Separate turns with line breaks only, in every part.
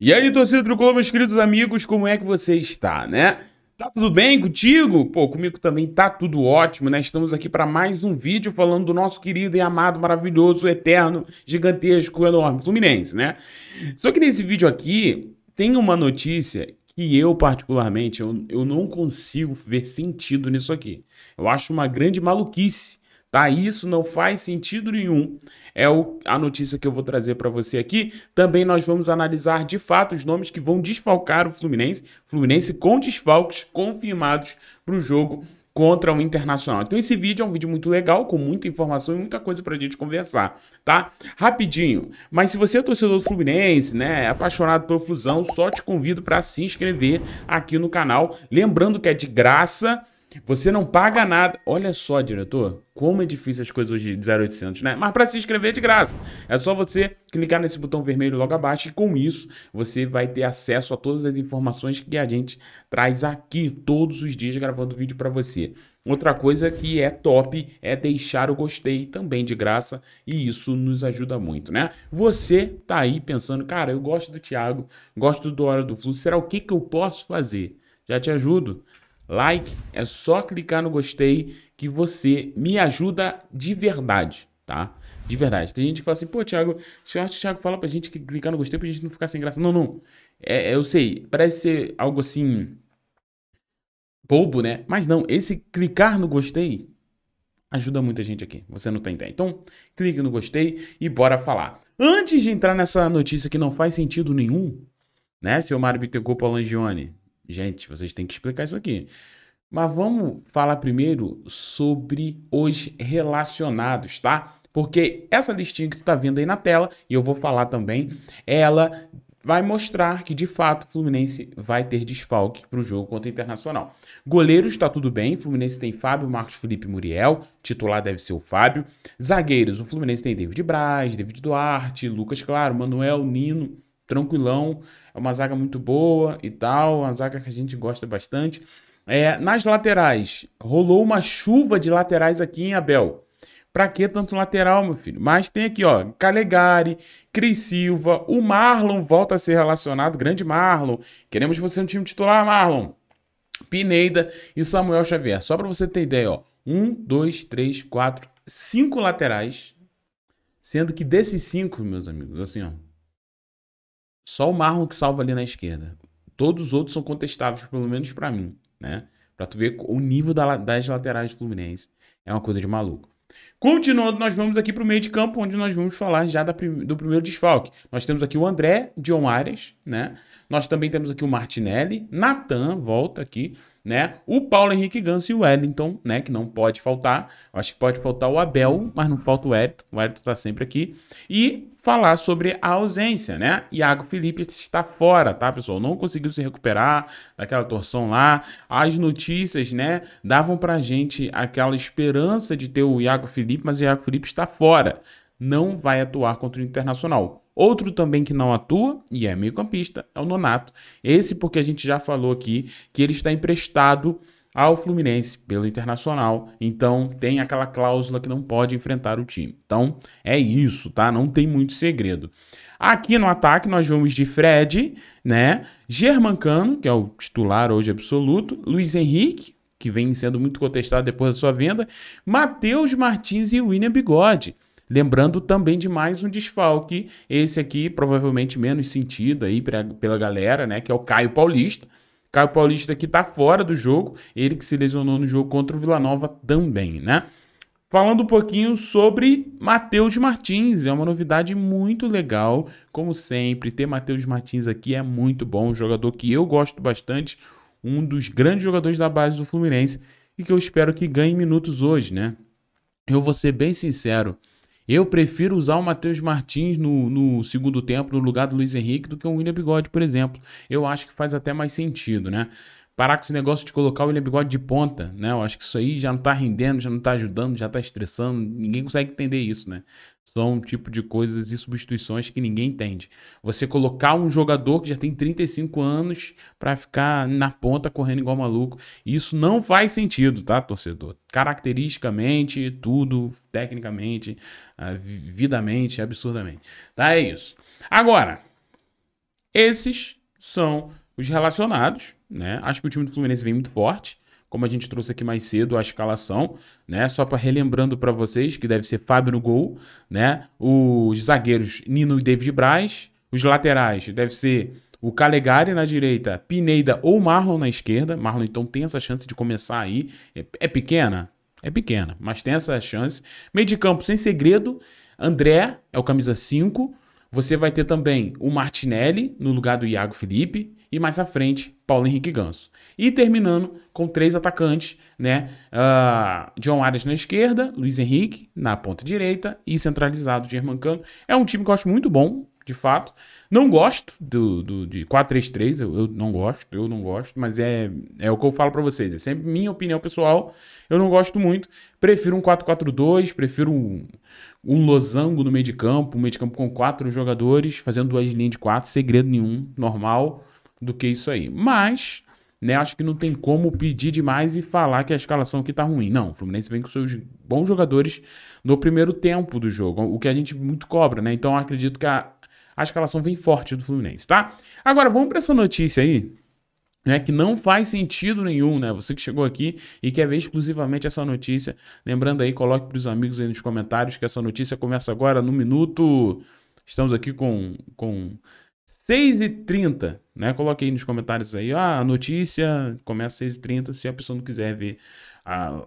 E aí, torcida tricolor, meus queridos amigos, como é que você está, né? Tá tudo bem contigo? Pô, comigo também tá tudo ótimo, né? Estamos aqui para mais um vídeo falando do nosso querido e amado, maravilhoso, eterno, gigantesco, enorme Fluminense, né? Só que nesse vídeo aqui tem uma notícia que eu, particularmente, eu, eu não consigo ver sentido nisso aqui. Eu acho uma grande maluquice tá? Isso não faz sentido nenhum. É o, a notícia que eu vou trazer para você aqui. Também nós vamos analisar de fato os nomes que vão desfalcar o Fluminense. Fluminense com desfalques confirmados para o jogo contra o Internacional. Então esse vídeo é um vídeo muito legal, com muita informação e muita coisa a gente conversar, tá? Rapidinho, mas se você é torcedor do Fluminense, né, é apaixonado pelo Flusão, só te convido para se inscrever aqui no canal, lembrando que é de graça, você não paga nada. Olha só, diretor, como é difícil as coisas hoje de 0800, né? Mas para se inscrever é de graça. É só você clicar nesse botão vermelho logo abaixo e com isso você vai ter acesso a todas as informações que a gente traz aqui todos os dias gravando vídeo para você. Outra coisa que é top é deixar o gostei também de graça e isso nos ajuda muito, né? Você tá aí pensando, cara, eu gosto do Thiago, gosto do Hora do Flu. será o que que eu posso fazer? Já te ajudo like, é só clicar no gostei que você me ajuda de verdade, tá? De verdade. Tem gente que fala assim, pô, Thiago, se eu acho que o Thiago fala pra gente que clicar no gostei pra gente não ficar sem graça. Não, não. É, é, eu sei, parece ser algo assim. bobo, né? Mas não, esse clicar no gostei ajuda muita gente aqui. Você não tem ideia. Então, clique no gostei e bora falar. Antes de entrar nessa notícia que não faz sentido nenhum, né, seu Mário Bittencourt Palangione? gente, vocês têm que explicar isso aqui. Mas vamos falar primeiro sobre os relacionados, tá? Porque essa listinha que tu tá vendo aí na tela, e eu vou falar também, ela vai mostrar que de fato o Fluminense vai ter desfalque para o jogo contra o Internacional. Goleiros está tudo bem, Fluminense tem Fábio, Marcos Felipe Muriel, titular deve ser o Fábio. Zagueiros, o Fluminense tem David Braz, David Duarte, Lucas Claro, Manuel, Nino tranquilão. É uma zaga muito boa e tal, uma zaga que a gente gosta bastante. É, nas laterais, rolou uma chuva de laterais aqui em Abel. Pra que tanto lateral, meu filho? Mas tem aqui, ó, Calegari, Cris Silva, o Marlon volta a ser relacionado, grande Marlon. Queremos você no time titular, Marlon. Pineida e Samuel Xavier. Só para você ter ideia, ó. Um, dois, três, quatro, cinco laterais. Sendo que desses cinco, meus amigos, assim, ó, só o Marlon que salva ali na esquerda. Todos os outros são contestáveis, pelo menos para mim, né? Pra tu ver o nível da, das laterais do Fluminense. É uma coisa de maluco. Continuando, nós vamos aqui para o meio de campo, onde nós vamos falar já da, do primeiro desfalque. Nós temos aqui o André, John Arias, né? Nós também temos aqui o Martinelli, Natan, volta aqui né? O Paulo Henrique Ganso e o Wellington, né? Que não pode faltar. Eu acho que pode faltar o Abel, mas não falta o Wellington. O Wellington tá sempre aqui. E falar sobre a ausência, né? Iago Felipe está fora, tá, pessoal? Não conseguiu se recuperar daquela torção lá. As notícias, né, davam pra gente aquela esperança de ter o Iago Felipe, mas o Iago Felipe está fora. Não vai atuar contra o Internacional. Outro também que não atua e é meio-campista é o Nonato. Esse porque a gente já falou aqui que ele está emprestado ao Fluminense pelo Internacional. Então tem aquela cláusula que não pode enfrentar o time. Então é isso, tá? Não tem muito segredo. Aqui no ataque nós vamos de Fred, né? Germancano, que é o titular hoje absoluto, Luiz Henrique, que vem sendo muito contestado depois da sua venda, Matheus Martins e William Bigode. Lembrando também de mais um desfalque, esse aqui provavelmente menos sentido aí pra, pela galera, né, que é o Caio Paulista. Caio Paulista que tá fora do jogo, ele que se lesionou no jogo contra o Vila Nova também, né? Falando um pouquinho sobre Matheus Martins, é uma novidade muito legal, como sempre, ter Matheus Martins aqui é muito bom, um jogador que eu gosto bastante, um dos grandes jogadores da base do Fluminense e que eu espero que ganhe minutos hoje, né? Eu vou ser bem sincero, eu prefiro usar o Matheus Martins no, no, segundo tempo, no lugar do Luiz Henrique, do que o William Bigode, por exemplo. Eu acho que faz até mais sentido, né? Parar com esse negócio de colocar o William Bigode de ponta, né? Eu acho que isso aí já não tá rendendo, já não tá ajudando, já tá estressando. Ninguém consegue entender isso, né? São um tipo de coisas e substituições que ninguém entende. Você colocar um jogador que já tem 35 anos para ficar na ponta correndo igual maluco, isso não faz sentido, tá, torcedor? Caracteristicamente, tudo, tecnicamente, ah, vidamente, absurdamente. Tá, é isso. Agora, esses são os relacionados, né? Acho que o time do Fluminense vem muito forte como a gente trouxe aqui mais cedo a escalação, né? Só para relembrando para vocês que deve ser Fábio no gol, né? Os zagueiros Nino e David Braz, os laterais deve ser o Calegari na direita, Pineda ou Marlon na esquerda. Marlon então tem essa chance de começar aí, é, é pequena, é pequena, mas tem essa chance. Meio de campo sem segredo, André é o camisa 5, você vai ter também o Martinelli no lugar do Iago Felipe e mais à frente Paulo Henrique Ganso. E terminando com três atacantes, né? Uh, John Arias na esquerda, Luiz Henrique na ponta direita e centralizado de Cano. É um time que eu acho muito bom, de fato. Não gosto do, do de 4-3-3, eu, eu, não gosto, eu não gosto, mas é, é o que eu falo para vocês. É sempre minha opinião pessoal, eu não gosto muito. Prefiro um 4-4-2, prefiro um, um losango no meio de campo, um meio de campo com quatro jogadores, fazendo duas linhas de quatro, segredo nenhum, normal, do que isso aí. Mas né? Acho que não tem como pedir demais e falar que a escalação aqui tá ruim. Não, o Fluminense vem com seus bons jogadores no primeiro tempo do jogo, o que a gente muito cobra, né? Então acredito que a, a escalação vem forte do Fluminense, tá? Agora vamos para essa notícia aí. Né, que não faz sentido nenhum, né? Você que chegou aqui e quer ver exclusivamente essa notícia, lembrando aí, coloque para os amigos aí nos comentários que essa notícia começa agora no minuto. Estamos aqui com, com 6h30, né? Coloque aí nos comentários aí, ah, a notícia começa às 6h30, se a pessoa não quiser ver a,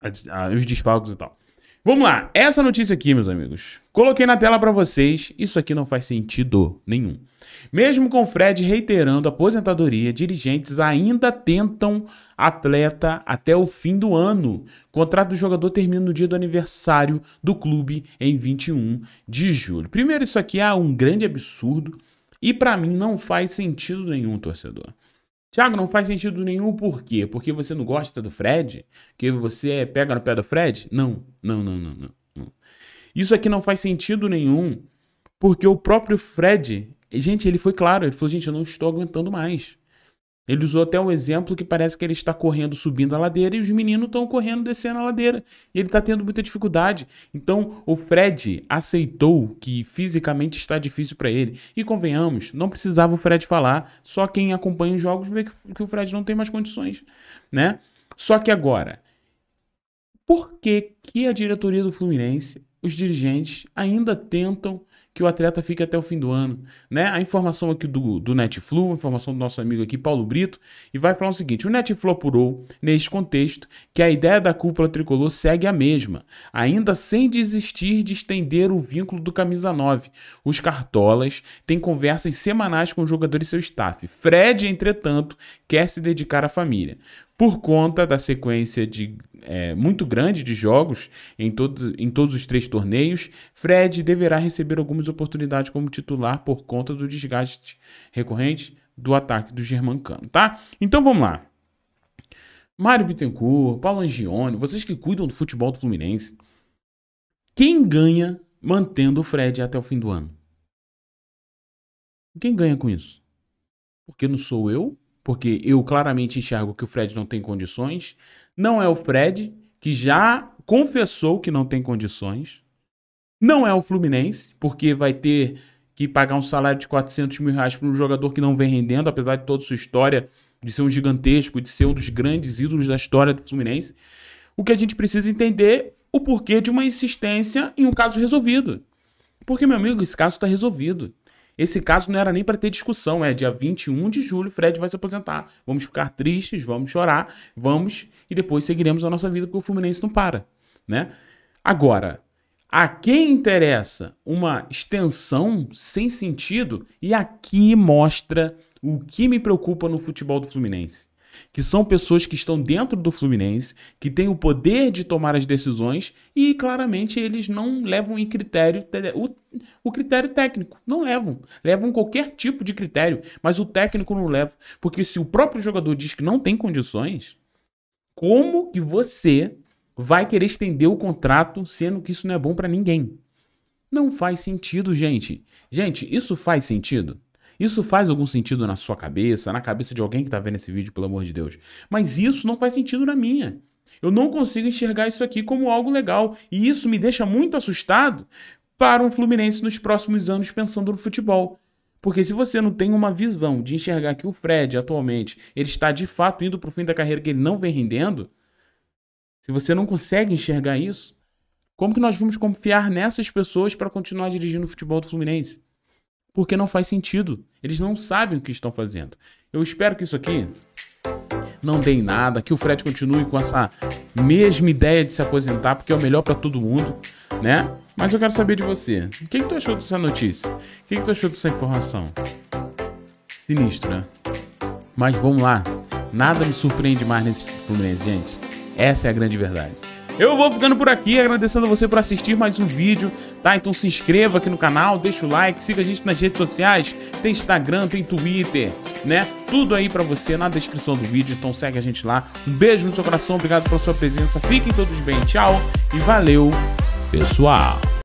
a, a, os desfalques e tal. Vamos lá, essa notícia aqui, meus amigos. Coloquei na tela para vocês, isso aqui não faz sentido nenhum. Mesmo com Fred reiterando a aposentadoria, dirigentes ainda tentam atleta até o fim do ano. O contrato do jogador termina no dia do aniversário do clube em 21 de julho. Primeiro, isso aqui é um grande absurdo e para mim não faz sentido nenhum, torcedor. Tiago, não faz sentido nenhum por quê? Porque você não gosta do Fred? Que você pega no pé do Fred? Não, não, não, não, não, não. Isso aqui não faz sentido nenhum, porque o próprio Fred, gente, ele foi claro, ele falou, gente, eu não estou aguentando mais. Ele usou até um exemplo que parece que ele está correndo subindo a ladeira e os meninos estão correndo descendo a ladeira. E ele está tendo muita dificuldade. Então o Fred aceitou que fisicamente está difícil para ele. E convenhamos, não precisava o Fred falar. Só quem acompanha os jogos vê que, que o Fred não tem mais condições, né? Só que agora, por que, que a diretoria do Fluminense, os dirigentes, ainda tentam que o atleta fique até o fim do ano. Né? A informação aqui do, do Netflu, a informação do nosso amigo aqui, Paulo Brito, e vai falar o seguinte: o Netflu apurou, neste contexto, que a ideia da cúpula tricolor segue a mesma, ainda sem desistir de estender o vínculo do Camisa 9. Os cartolas têm conversas semanais com o jogador e seu staff. Fred, entretanto, quer se dedicar à família por conta da sequência de, é, muito grande de jogos em, todo, em todos os três torneios, Fred deverá receber algumas oportunidades como titular por conta do desgaste recorrente do ataque do Germancano, tá? Então vamos lá. Mário Bittencourt, Paulo Angione, vocês que cuidam do futebol do Fluminense, quem ganha mantendo o Fred até o fim do ano? Quem ganha com isso? Porque não sou eu, porque eu claramente enxergo que o Fred não tem condições. Não é o Fred, que já confessou que não tem condições. Não é o Fluminense, porque vai ter que pagar um salário de 400 mil reais para um jogador que não vem rendendo, apesar de toda sua história de ser um gigantesco, de ser um dos grandes ídolos da história do Fluminense. O que a gente precisa entender o porquê de uma insistência em um caso resolvido. Porque, meu amigo, esse caso está resolvido. Esse caso não era nem para ter discussão, é dia 21 de julho, Fred vai se aposentar. Vamos ficar tristes, vamos chorar, vamos e depois seguiremos a nossa vida porque o Fluminense não para, né? Agora, a quem interessa uma extensão sem sentido e aqui mostra o que me preocupa no futebol do Fluminense que são pessoas que estão dentro do Fluminense, que têm o poder de tomar as decisões e claramente eles não levam em critério o, o critério técnico, não levam, levam qualquer tipo de critério, mas o técnico não leva, porque se o próprio jogador diz que não tem condições, como que você vai querer estender o contrato sendo que isso não é bom para ninguém? Não faz sentido, gente. Gente, isso faz sentido? Isso faz algum sentido na sua cabeça, na cabeça de alguém que está vendo esse vídeo, pelo amor de Deus. Mas isso não faz sentido na minha. Eu não consigo enxergar isso aqui como algo legal. E isso me deixa muito assustado para um Fluminense nos próximos anos pensando no futebol. Porque se você não tem uma visão de enxergar que o Fred atualmente ele está de fato indo para o fim da carreira que ele não vem rendendo, se você não consegue enxergar isso, como que nós vamos confiar nessas pessoas para continuar dirigindo o futebol do Fluminense? porque não faz sentido. Eles não sabem o que estão fazendo. Eu espero que isso aqui não dê em nada, que o Fred continue com essa mesma ideia de se aposentar, porque é o melhor para todo mundo, né? Mas eu quero saber de você. O que, que tu achou dessa notícia? O que, que tu achou dessa informação? Sinistro, né? Mas vamos lá. Nada me surpreende mais nesse tipo Fluminense, gente. Essa é a grande verdade. Eu vou ficando por aqui, agradecendo a você por assistir mais um vídeo, tá? Então se inscreva aqui no canal, deixa o like, siga a gente nas redes sociais, tem Instagram, tem Twitter, né? Tudo aí pra você na descrição do vídeo, então segue a gente lá. Um beijo no seu coração, obrigado pela sua presença, fiquem todos bem, tchau e valeu, pessoal!